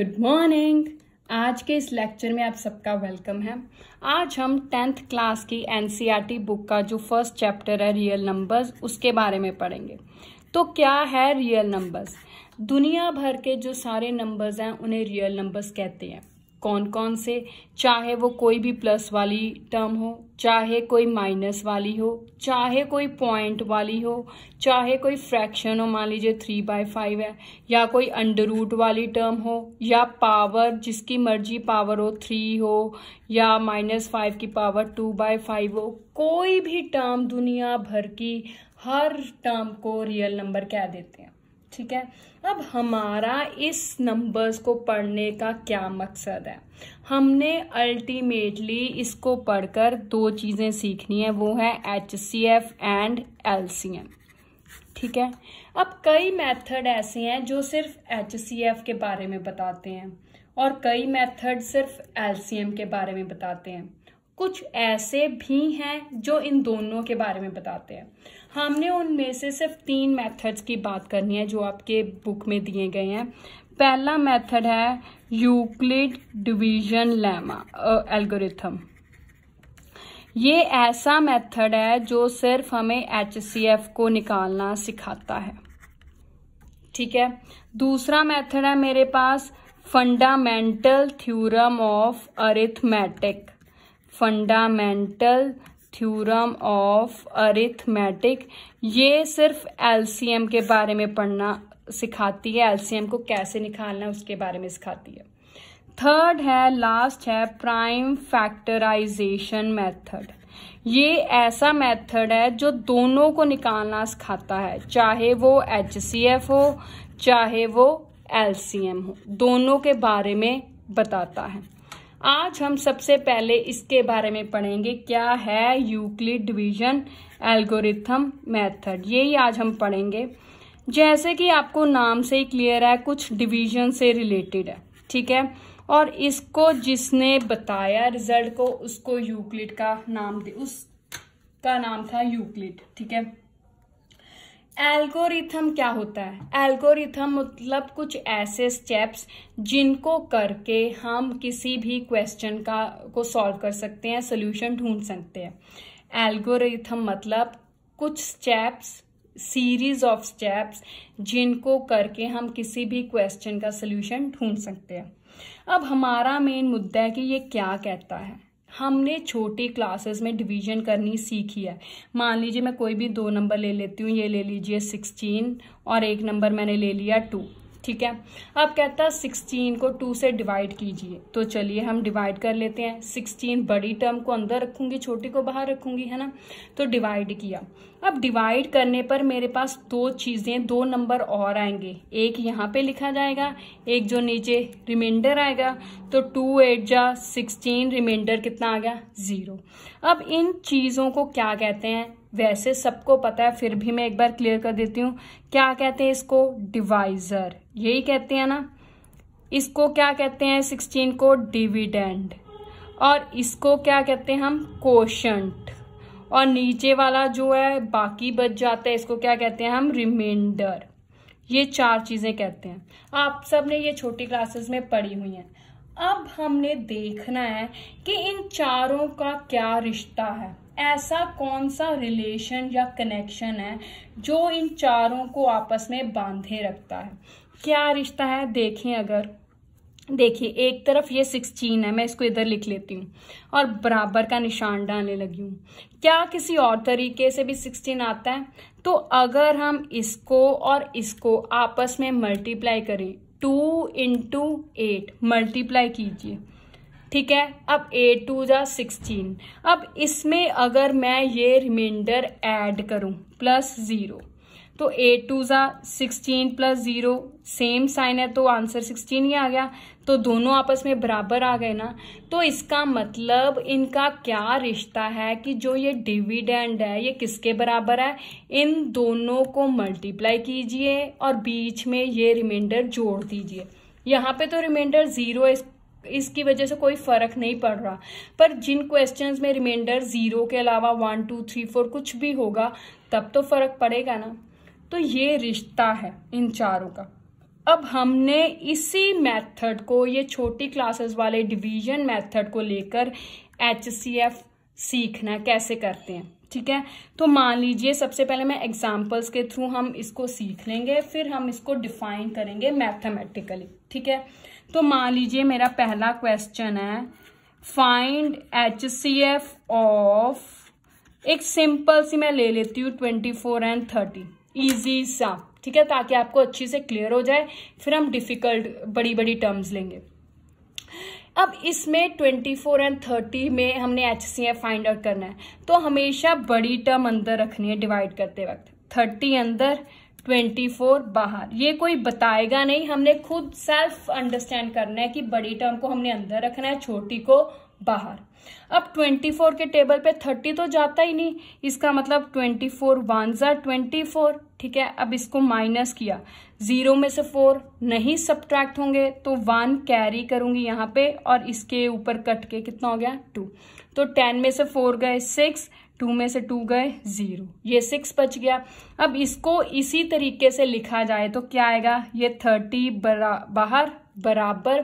good morning आज के इस लेक्चर में आप सबका वेलकम है आज हम टेंथ क्लास की एनसीईआरटी बुक e का जो फर्स्ट चैप्टर है रियल नंबर्स उसके बारे में पढ़ेंगे तो क्या है रियल नंबर्स दुनिया भर के जो सारे नंबर्स हैं उन्हें रियल नंबर्स कहते हैं कौन कौन से चाहे वो कोई भी प्लस वाली टर्म हो चाहे कोई माइनस वाली हो चाहे कोई पॉइंट वाली हो चाहे कोई फ्रैक्शन हो मान लीजिए थ्री बाय फाइव है या कोई अंडर रूट वाली टर्म हो या पावर जिसकी मर्जी पावर हो थ्री हो या माइनस फाइव की पावर टू बाय फाइव हो कोई भी टर्म दुनिया भर की हर टर्म को रियल नंबर कह देते हैं ठीक है अब हमारा इस नंबर्स को पढ़ने का क्या मकसद है हमने अल्टीमेटली इसको पढ़कर दो चीज़ें सीखनी है वो है H C F and L C M ठीक है अब कई मेथड ऐसे हैं जो सिर्फ एच सी एफ के बारे में बताते हैं और कई मेथड सिर्फ एल सी एम के बारे में बताते हैं कुछ ऐसे भी हैं जो इन दोनों के बारे में बताते हैं हमने उनमें से सिर्फ तीन मेथड्स की बात करनी है जो आपके बुक में दिए गए हैं पहला मेथड है यूक्लिड डिवीजन लेमा एल्गोरिथम ये ऐसा मेथड है जो सिर्फ हमें एच को निकालना सिखाता है ठीक है दूसरा मेथड है मेरे पास fundamental theorem of arithmetic fundamental theorem of arithmetic ये सिर्फ एलसीएम के बारे में पढ़ना सिखाती है एलसीएम को कैसे निकालना है उसके बारे में सिखाती है थर्ड है लास्ट है प्राइम फैक्टराइजेशन मेथड ये ऐसा मेथड है जो दोनों को निकालना सिखाता है चाहे वो एच हो चाहे वो एल हो दोनों के बारे में बताता है आज हम सबसे पहले इसके बारे में पढ़ेंगे क्या है यूक्लिड डिवीजन एल्गोरिथम मेथड यही आज हम पढ़ेंगे जैसे कि आपको नाम से ही क्लियर है कुछ डिवीजन से रिलेटेड है ठीक है और इसको जिसने बताया रिजल्ट को उसको यूक्लिड का नाम दे उसका नाम था यूक्लिड ठीक है एल्गोरिथम क्या होता है एल्गोरिथम मतलब कुछ ऐसे स्टेप्स जिनको करके हम किसी भी क्वेश्चन का को सॉल्व कर सकते हैं सोल्यूशन ढूंढ सकते हैं एल्गोरिथम मतलब कुछ स्टेप्स सीरीज ऑफ स्टेप्स जिनको करके हम किसी भी क्वेश्चन का सोल्यूशन ढूंढ सकते हैं अब हमारा मेन मुद्दा है कि ये क्या कहता है हमने छोटी क्लासेस में डिवीजन करनी सीखी है मान लीजिए मैं कोई भी दो नंबर ले लेती हूँ ये ले लीजिए सिक्सटीन और एक नंबर मैंने ले लिया टू ठीक है अब कहता है सिक्सटीन को टू से डिवाइड कीजिए तो चलिए हम डिवाइड कर लेते हैं सिक्सटीन बड़ी टर्म को अंदर रखूंगी छोटी को बाहर रखूंगी है ना तो डिवाइड किया अब डिवाइड करने पर मेरे पास दो चीज़ें दो नंबर और आएंगे एक यहाँ पे लिखा जाएगा एक जो नीचे रिमाइंडर आएगा तो टू एट जा सिक्सटीन रिमाइंडर कितना आ गया ज़ीरो अब इन चीज़ों को क्या कहते हैं वैसे सबको पता है फिर भी मैं एक बार क्लियर कर देती हूँ क्या कहते हैं इसको डिवाइजर यही कहते हैं ना इसको क्या कहते हैं सिक्सटीन को डिविडेंड और इसको क्या कहते हैं हम कोशंट और नीचे वाला जो है बाकी बच जाता है इसको क्या कहते हैं हम रिमाइंडर ये चार चीज़ें कहते हैं आप सब ने ये छोटी क्लासेस में पढ़ी हुई हैं अब हमने देखना है कि इन चारों का क्या रिश्ता है ऐसा कौन सा रिलेशन या कनेक्शन है जो इन चारों को आपस में बांधे रखता है क्या रिश्ता है देखें अगर देखिए एक तरफ ये सिक्सटीन है मैं इसको इधर लिख लेती हूँ और बराबर का निशान डालने लगी हूँ क्या किसी और तरीके से भी सिक्सटीन आता है तो अगर हम इसको और इसको आपस में मल्टीप्लाई करें टू इंटू एट मल्टीप्लाई कीजिए ठीक है अब ए टू जा सिक्सटीन अब इसमें अगर मैं ये रिमाइंडर ऐड करूं प्लस ज़ीरो तो ए टू ज़ा sixteen plus zero same sign है तो आंसर सिक्सटीन ही आ गया तो दोनों आपस में बराबर आ गए ना तो इसका मतलब इनका क्या रिश्ता है कि जो ये डिविडेंड है ये किसके बराबर है इन दोनों को मल्टीप्लाई कीजिए और बीच में ये रिमाइंडर जोड़ दीजिए यहाँ पे तो रिमाइंडर ज़ीरो इसकी वजह से कोई फ़र्क नहीं पड़ रहा पर जिन क्वेश्चंस में रिमाइंडर ज़ीरो के अलावा वन टू थ्री फोर कुछ भी होगा तब तो फ़र्क पड़ेगा ना तो ये रिश्ता है इन चारों का अब हमने इसी मेथड को ये छोटी क्लासेस वाले डिवीजन मेथड को लेकर एच सीखना कैसे करते हैं ठीक है तो मान लीजिए सबसे पहले मैं एग्जाम्पल्स के थ्रू हम इसको सीख लेंगे फिर हम इसको डिफाइन करेंगे मैथमेटिकली ठीक है तो मान लीजिए मेरा पहला क्वेश्चन है find H C F of एक सिंपल सी मैं ले लेती हूँ twenty four and thirty easy सा ठीक है ताकि आपको अच्छे से क्लियर हो जाए फिर हम डिफिकल्ट बड़ी बड़ी टर्म्स लेंगे अब इसमें 24 एंड 30 में हमने H C F find out करना है तो हमेशा बड़ी टर्म अंदर रखनी है डिवाइड करते वक्त 30 अंदर ट्वेंटी फोर बाहर ये कोई बताएगा नहीं हमने खुद सेल्फ अंडरस्टैंड करना है कि बड़ी टर्म को हमने अंदर रखना है छोटी को बाहर अब 24 के टेबल पे 30 तो जाता ही नहीं इसका मतलब 24 फोर वन ज़ा ट्वेंटी ठीक है अब इसको माइनस किया ज़ीरो में से फोर नहीं सब्ट्रैक्ट होंगे तो वन कैरी करूंगी यहाँ पे और इसके ऊपर कट के कितना हो गया टू तो टेन में से फोर गए सिक्स टू में से टू गए ज़ीरो ये सिक्स बच गया अब इसको इसी तरीके से लिखा जाए तो क्या आएगा ये थर्टी बरा बाहर बराबर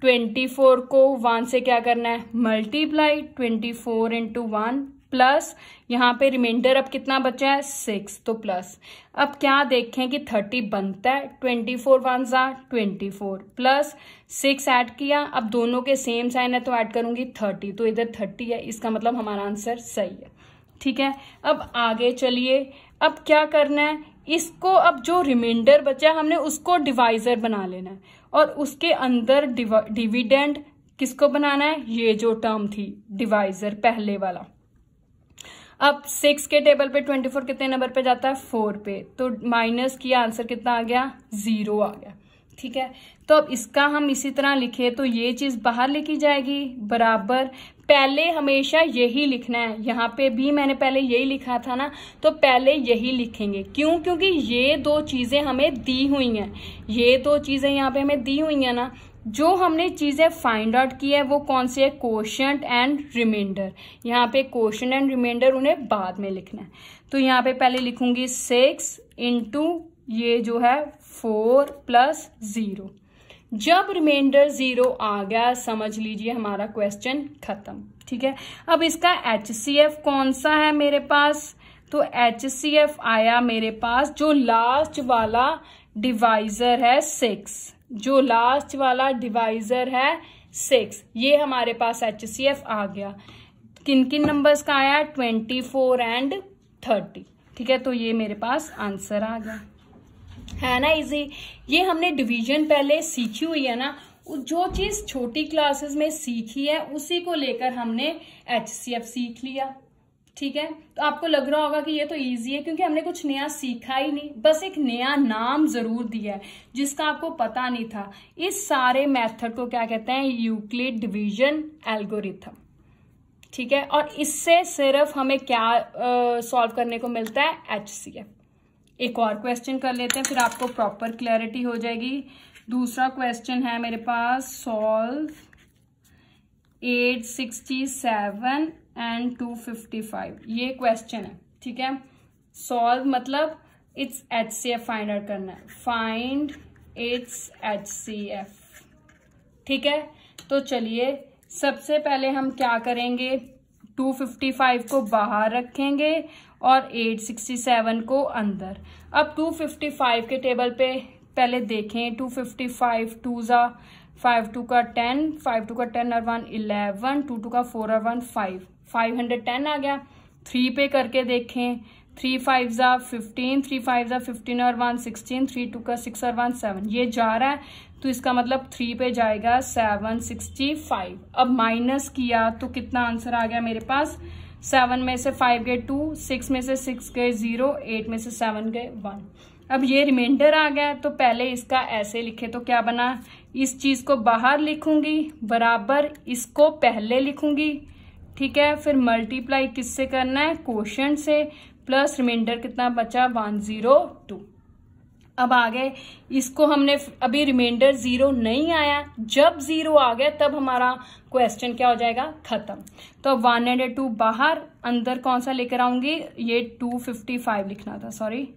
ट्वेंटी फोर को वन से क्या करना है multiply twenty four into one plus यहाँ पे रिमाइंडर अब कितना बचा है सिक्स तो प्लस अब क्या देखें कि थर्टी बनता है ट्वेंटी फोर वन ज़ा twenty four plus six add किया अब दोनों के सेम साइन है तो ऐड करूंगी थर्टी तो इधर थर्टी है इसका मतलब हमारा आंसर सही है ठीक है अब आगे चलिए अब क्या करना है इसको अब जो रिमाइंडर बचा है हमने उसको डिवाइजर बना लेना है और उसके अंदर डिविडेंड किसको बनाना है ये जो टर्म थी डिवाइजर पहले वाला अब सिक्स के टेबल पे ट्वेंटी फोर कितने नंबर पे जाता है फोर पे तो माइनस किया आंसर कितना आ गया जीरो आ गया ठीक है तो अब इसका हम इसी तरह लिखे तो ये चीज बाहर लिखी जाएगी बराबर पहले हमेशा यही लिखना है यहाँ पे भी मैंने पहले यही लिखा था ना तो पहले यही लिखेंगे क्यों क्योंकि ये दो चीजें हमें दी हुई हैं ये दो चीजें यहाँ पे हमें दी हुई हैं ना जो हमने चीज़ें फाइंड आउट की है वो कौन सी है क्वेश्चन एंड रिमाइंडर यहाँ पे क्वेश्चन एंड रिमाइंडर उन्हें बाद में लिखना है तो यहाँ पे पहले लिखूंगी सिक्स इंटू ये जो है फोर प्लस ज़ीरो जब रिमाइंडर ज़ीरो आ गया समझ लीजिए हमारा क्वेश्चन ख़त्म ठीक है अब इसका एच कौन सा है मेरे पास तो एच आया मेरे पास जो लास्ट वाला डिवाइज़र है सिक्स जो लास्ट वाला डिवाइजर है सिक्स ये हमारे पास एच सी एफ आ गया किन किन नंबर्स का आया ट्वेंटी फोर एंड थर्टी ठीक है तो ये मेरे पास आंसर आ गया है ना इजी ये हमने डिवीजन पहले सीखी हुई है ना जो चीज छोटी क्लासेस में सीखी है उसी को लेकर हमने एच सी एफ सीख लिया ठीक है तो आपको लग रहा होगा कि ये तो इजी है क्योंकि हमने कुछ नया सीखा ही नहीं बस एक नया नाम जरूर दिया है जिसका आपको पता नहीं था इस सारे मेथड को क्या कहते हैं यूक्लिड डिवीजन एल्गोरिथम ठीक है और इससे सिर्फ हमें क्या सॉल्व करने को मिलता है एच सी एफ एक और क्वेश्चन कर लेते हैं फिर आपको प्रॉपर क्लैरिटी हो जाएगी दूसरा क्वेश्चन है मेरे पास solve eight sixty seven and two fifty five ये क्वेश्चन है ठीक है सॉल्व मतलब its H C F find out करना है find its H C F ठीक है तो चलिए सबसे पहले हम क्या करेंगे 255 को बाहर रखेंगे और 867 को अंदर अब 255 के टेबल पे पहले देखें 255 टू ज़ा फाइव टू का टेन फाइव टू का टेन और वन इलेवन टू टू का फोर और one five five hundred ten आ गया थ्री पे करके देखें थ्री फाइव ज़ा फिफ्टीन थ्री फाइव ज़ा फिफ्टीन और वन सिक्सटीन थ्री टू का सिक्स और वन सेवन ये जा रहा है तो इसका मतलब थ्री पे जाएगा सेवन सिक्सटी फाइव अब माइनस किया तो कितना आंसर आ गया मेरे पास सेवन में से फाइव गए टू सिक्स में से सिक्स गए ज़ीरो एट में से सेवन गए वन अब ये रिमाइंडर आ गया तो पहले इसका ऐसे लिखे तो क्या बना इस चीज़ को बाहर लिखूंगी बराबर इसको पहले लिखूंगी ठीक है फिर मल्टीप्लाई किससे करना है क्वेश्चन से प्लस रिमाइंडर कितना बचा वन जीरो टू अब आ गए इसको हमने अभी रिमाइंडर जीरो नहीं आया जब जीरो आ गया तब हमारा क्वेश्चन क्या हो जाएगा खत्म तो वन एंड टू बाहर अंदर कौन सा लेकर आऊंगी ये टू फिफ्टी फाइव लिखना था सॉरी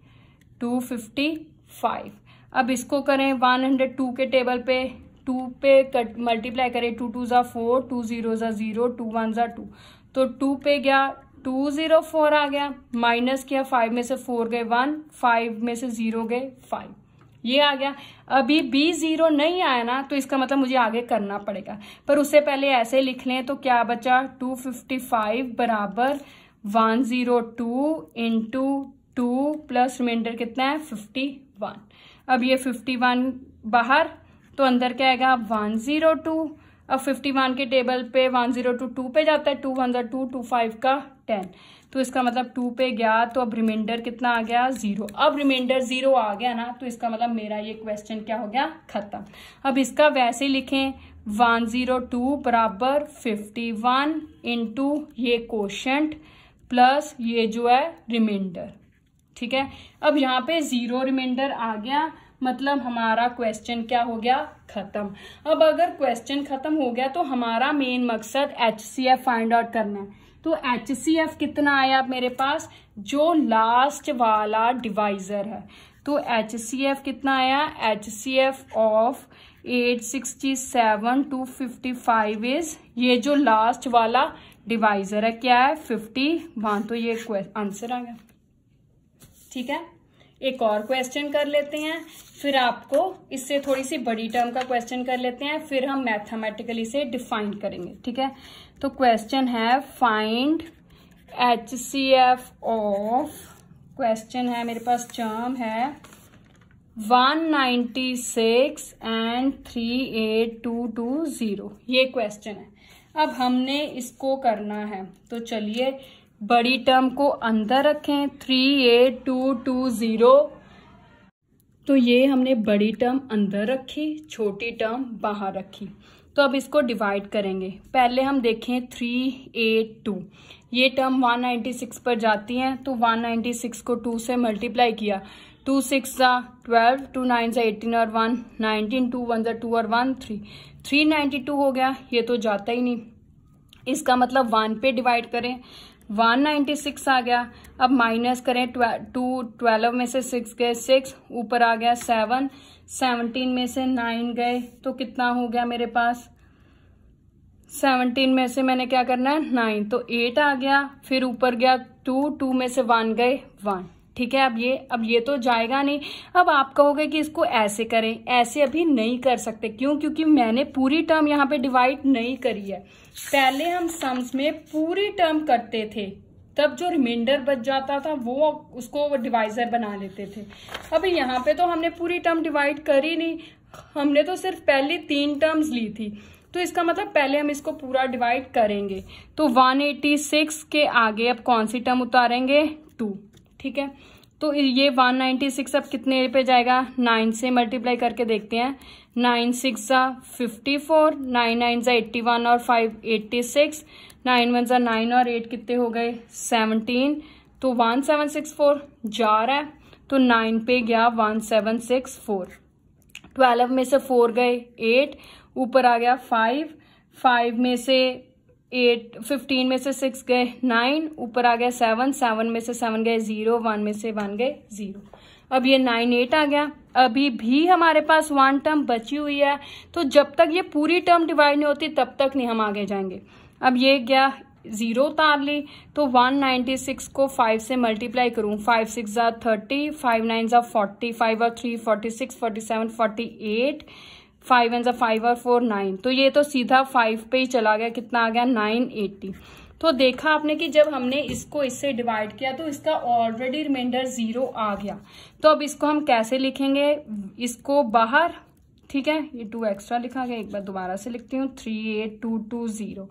टू फिफ्टी फाइव अब इसको करें वन हंड्रेड टू के टेबल पे टू पे कट मल्टीप्लाई करें टू टू ज़ा फोर टू ज़ीरो ज़ा ज़ीरो टू वन ज़ा टू तो टू पे गया टू ज़ीरो फोर आ गया माइनस किया फाइव में से फोर गए वन फाइव में से ज़ीरो गए फाइव ये आ गया अभी बी ज़ीरो नहीं आया ना तो इसका मतलब मुझे आगे करना पड़ेगा पर उससे पहले ऐसे लिख लें तो क्या बचा टू फिफ्टी फाइव बराबर one zero two into two plus remainder कितना है फिफ्टी वन अब ये फिफ्टी वन बाहर तो अंदर क्या आएगा वन ज़ीरो टू अब फिफ्टी वन के टेबल पे वन ज़ीरो टू टू पे जाता है टू वन जो टू टू फाइव का टेन तो इसका मतलब टू पे गया तो अब रिमाइंडर कितना आ गया ज़ीरो अब रिमाइंडर ज़ीरो आ गया ना तो इसका मतलब मेरा ये क्वेश्चन क्या हो गया ख़त्म अब इसका वैसे लिखें वन ज़ीरो टू बराबर फिफ्टी वन टू ये क्वेश्चन प्लस ये जो है रिमाइंडर ठीक है अब यहाँ पे जीरो रिमाइंडर आ गया मतलब हमारा क्वेश्चन क्या हो गया खत्म अब अगर क्वेश्चन खत्म हो गया तो हमारा मेन मकसद H C F find out करना है तो एच सी एफ कितना आया मेरे पास जो लास्ट वाला डिवाइजर है तो एच सी एफ कितना आया H C F of eight sixty seven two fifty five is ये जो लास्ट वाला डिवाइजर है क्या है फिफ्टी वन तो ये आंसर आ गया ठीक है एक और क्वेश्चन कर लेते हैं फिर आपको इससे थोड़ी सी बड़ी टर्म का क्वेश्चन कर लेते हैं फिर हम मैथमेटिकली से डिफाइन करेंगे ठीक है तो क्वेश्चन है find H C F of question है मेरे पास टर्म है 196 एंड 38220 ये क्वेश्चन है अब हमने इसको करना है तो चलिए बड़ी टर्म को अंदर रखें three eight two two zero तो ये हमने बड़ी टर्म अंदर रखी छोटी टर्म बाहर रखी तो अब इसको डिवाइड करेंगे पहले हम देखें थ्री एट टू ये टर्म 196 पर जाती हैं तो 196 को 2 से मल्टीप्लाई किया टू सिक्स ज़ा ट्वेल्व टू नाइन ज़ा एटीन और वन नाइनटीन टू वन ज़ा टू और one three three ninety two हो गया ये तो जाता ही नहीं इसका मतलब वन पे डिवाइड करें 196 आ गया अब माइनस करें टू ट्वेल्व में से सिक्स गए सिक्स ऊपर आ गया सेवन सेवनटीन में से नाइन गए तो कितना हो गया मेरे पास सेवनटीन में से मैंने क्या करना है नाइन तो एट आ गया फिर ऊपर गया टू टू में से वन गए वन ठीक है अब ये अब ये तो जाएगा नहीं अब आप कहोगे कि इसको ऐसे करें ऐसे अभी नहीं कर सकते क्यों क्योंकि मैंने पूरी टर्म यहाँ पे डिवाइड नहीं करी है पहले हम सम्स में पूरी टर्म करते थे तब जो रिमाइंडर बच जाता था वो उसको डिवाइजर बना लेते थे अब यहाँ पे तो हमने पूरी टर्म डिवाइड करी नहीं हमने तो सिर्फ पहले तीन टर्म्स ली थी तो इसका मतलब पहले हम इसको पूरा डिवाइड करेंगे तो 186 के आगे अब कौन सी टर्म उतारेंगे टू ठीक है तो ये 196 अब कितने पे जाएगा नाइन से मल्टीप्लाई करके देखते हैं नाइन सिक्स ज़ा फिफ्टी फोर नाइन नाइन ज़ा एट्टी वन और five eighty six nine one ज़ा नाइन और एट कितने हो गए सेवनटीन तो वन सेवन सिक्स फोर जा रहा है तो नाइन पे गया one seven six four twelve में से फोर गए एट ऊपर आ गया फाइव फाइव में से एट फिफ्टीन में से सिक्स गए नाइन ऊपर आ गया सेवन सेवन में से सेवन गए ज़ीरो वन में से वन गए ज़ीरो अब ये नाइन एट आ गया अभी भी हमारे पास वन टर्म बची हुई है तो जब तक ये पूरी टर्म डिवाइड नहीं होती तब तक नहीं हम आगे जाएंगे अब ये गया ज़ीरो उतार ली तो वन सिक्स को फाइव से मल्टीप्लाई करूँ फाइव सिक्स ज़ा थर्टी फाइव नाइन ज़ा फोर्टी फाइव और three forty six forty seven forty eight five and five और फोर नाइन तो ये तो सीधा फाइव पे ही चला गया कितना आ गया नाइन एट्टी तो देखा आपने कि जब हमने इसको इससे डिवाइड किया तो इसका ऑलरेडी रिमाइंडर जीरो आ गया तो अब इसको हम कैसे लिखेंगे इसको बाहर ठीक है ये टू एक्स्ट्रा लिखा गया एक बार दोबारा से लिखती हूँ three eight two two zero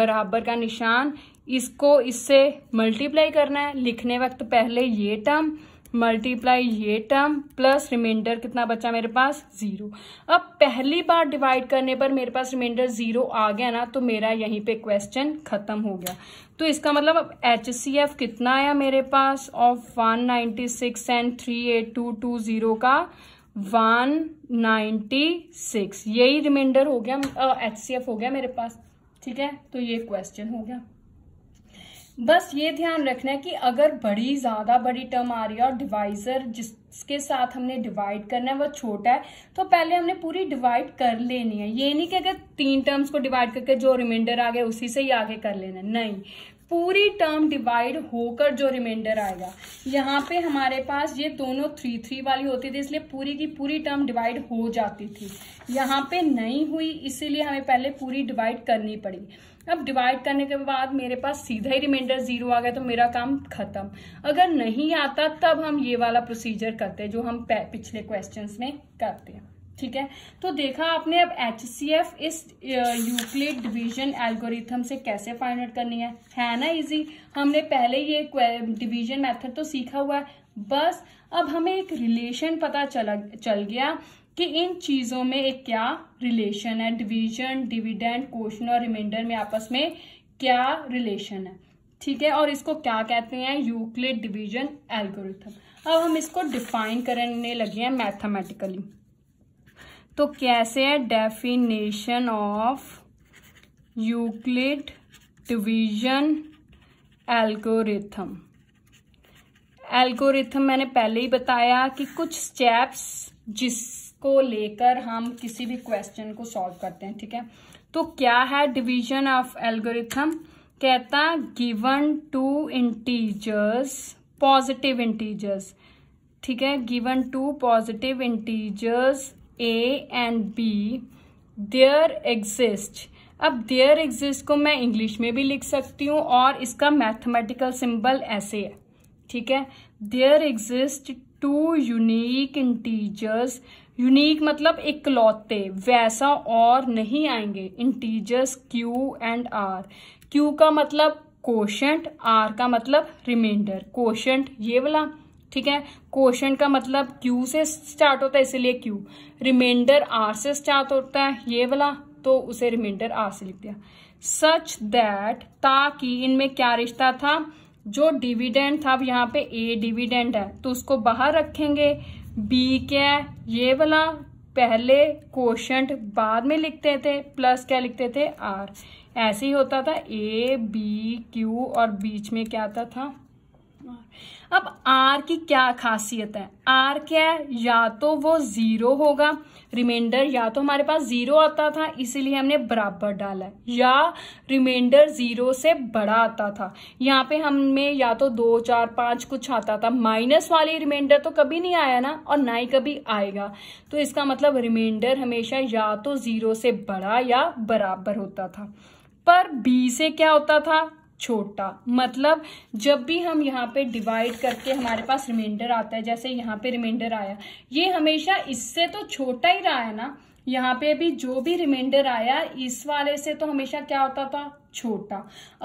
बराबर का निशान इसको इससे मल्टीप्लाई करना है लिखने वक्त पहले ये टर्म मल्टीप्लाई ये टर्म प्लस रिमाइंडर कितना बचा मेरे पास जीरो अब पहली बार डिवाइड करने पर मेरे पास रिमाइंडर जीरो आ गया ना तो मेरा यहीं पे क्वेश्चन खत्म हो गया तो इसका मतलब अब एच सी एफ कितना आया मेरे पास of one ninety six and three eight two two zero का वन नाइनटी सिक्स यही रिमाइंडर हो गया एच सी एफ हो गया मेरे पास ठीक है तो ये क्वेश्चन हो गया बस ये ध्यान रखना है कि अगर बड़ी ज़्यादा बड़ी टर्म आ रही है और डिवाइज़र जिसके साथ हमने डिवाइड करना है वो छोटा है तो पहले हमने पूरी डिवाइड कर लेनी है ये नहीं कि अगर तीन टर्म्स को डिवाइड करके जो रिमाइंडर आ गया उसी से ही आगे कर लेना नहीं पूरी टर्म डिवाइड होकर जो रिमाइंडर आएगा यहाँ पे हमारे पास ये दोनों थ्री थ्री वाली होती थी इसलिए पूरी की पूरी टर्म डिवाइड हो जाती थी यहाँ पे नहीं हुई इसीलिए हमें पहले पूरी डिवाइड करनी पड़ी अब डिवाइड करने के बाद मेरे पास सीधा ही रिमाइंडर जीरो आ गया तो मेरा काम खत्म अगर नहीं आता तब हम ये वाला प्रोसीजर करते जो हम पिछले क्वेश्चन में करते हैं ठीक है तो देखा आपने अब एच सी एफ इस यूक्लिड डिवीजन एल्गोरिथम से कैसे फाइंड आउट करनी है है ना इजी हमने पहले ये डिवीजन मेथड तो सीखा हुआ है बस अब हमें एक रिलेशन पता चला चल गया कि इन चीज़ों में एक क्या रिलेशन है डिवीजन डिविडेंड क्वेश्चन और रिमाइंडर में आपस में क्या रिलेशन है ठीक है और इसको क्या कहते हैं यूक्लिड डिवीजन एल्गोरिथम अब हम इसको डिफाइन करने लगे हैं मैथमेटिकली तो कैसे है definition of Euclid division algorithm algorithm मैंने पहले ही बताया कि कुछ स्टेप्स जिसको लेकर हम किसी भी क्वेश्चन को सॉल्व करते हैं ठीक है तो क्या है डिवीजन ऑफ एल्गोरिथम कहता given two integers positive integers ठीक है given two positive integers A and B there exist अब देयर एग्जिस्ट को मैं इंग्लिश में भी लिख सकती हूँ और इसका मैथमेटिकल सिंबल ऐसे है ठीक है there exist two unique integers unique मतलब इकलौते वैसा और नहीं आएंगे integers Q and R Q का मतलब कोशंट आर का मतलब रिमाइंडर कोशंट ये वाला ठीक है क्वेश्चन का मतलब क्यू से स्टार्ट होता है इसलिए क्यू रिमाइंडर आर से स्टार्ट होता है ये वाला तो उसे रिमाइंडर आर से लिख दिया सच दैट ताकि इनमें क्या रिश्ता था जो डिविडेंड था अब यहाँ पे ए डिविडेंड है तो उसको बाहर रखेंगे बी क्या है ये वाला पहले क्वेश्चन बाद में लिखते थे प्लस क्या लिखते थे आर ऐसे ही होता था ए बी क्यू और बीच में क्या आता था अब आर की क्या खासियत है आर क्या है या तो वो जीरो होगा रिमाइंडर या तो हमारे पास जीरो आता था इसीलिए हमने बराबर डाला या रिमाइंडर जीरो से बड़ा आता था यहाँ पे हमें या तो दो चार पांच कुछ आता था माइनस वाली रिमाइंडर तो कभी नहीं आया ना और ना ही कभी आएगा तो इसका मतलब रिमाइंडर हमेशा या तो जीरो से बड़ा या बराबर होता था पर बी से क्या होता था छोटा मतलब जब भी हम यहाँ पे डिवाइड करके हमारे पास रिमाइंडर आता है जैसे यहाँ पे रिमाइंडर आया ये हमेशा इससे तो छोटा ही रहा है ना यहाँ पे भी जो भी रिमाइंडर आया इस वाले से तो हमेशा क्या होता था छोटा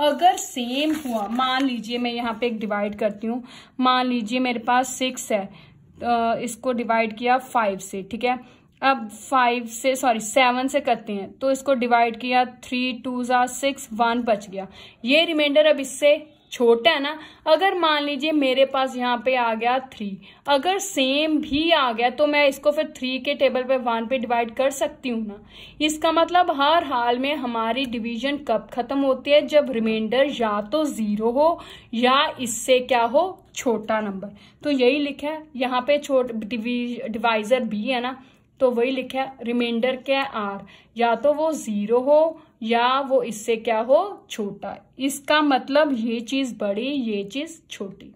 अगर सेम हुआ मान लीजिए मैं यहाँ पे एक डिवाइड करती हूँ मान लीजिए मेरे पास सिक्स है तो इसको डिवाइड किया फाइव से ठीक है अब फाइव से सॉरी सेवन से करते हैं तो इसको डिवाइड किया थ्री टू ज़ा सिक्स वन बच गया ये रिमाइंडर अब इससे छोटा है ना अगर मान लीजिए मेरे पास यहाँ पे आ गया थ्री अगर सेम भी आ गया तो मैं इसको फिर थ्री के टेबल पे वन पे डिवाइड कर सकती हूँ ना इसका मतलब हर हाल में हमारी डिवीजन कब खत्म होती है जब रिमाइंडर या तो ज़ीरो हो या इससे क्या हो छोटा नंबर तो यही लिखा है यहाँ पे छोट डिवाइजर भी है ना तो वही लिखा है रिमाइंडर क्या आर या तो वो ज़ीरो हो या वो इससे क्या हो छोटा इसका मतलब ये चीज़ बड़ी ये चीज़ छोटी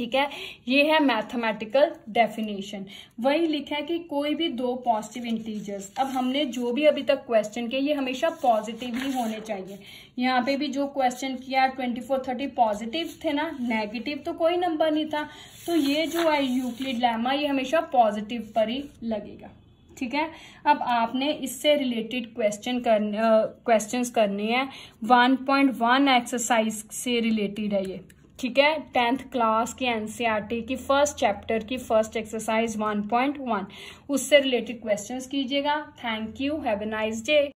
ठीक है ये है मैथमेटिकल डेफिनेशन वही लिखा है कि कोई भी दो पॉजिटिव इंटीजर्स अब हमने जो भी अभी तक क्वेश्चन किया ये हमेशा पॉजिटिव ही होने चाहिए यहाँ पे भी जो क्वेश्चन किया ट्वेंटी फोर थर्टी पॉजिटिव थे ना नेगेटिव तो कोई नंबर नहीं था तो ये जो है यूक्लिड लैमा ये हमेशा पॉजिटिव पर ही लगेगा ठीक है अब आपने इससे रिलेटेड क्वेश्चन करने क्वेश्चंस करने हैं वन पॉइंट वन एक्सरसाइज से रिलेटेड है ये ठीक है टेंथ क्लास की एनसीईआरटी e की फर्स्ट चैप्टर की फर्स्ट एक्सरसाइज 1.1 उससे रिलेटेड क्वेश्चंस कीजिएगा thank you have a nice day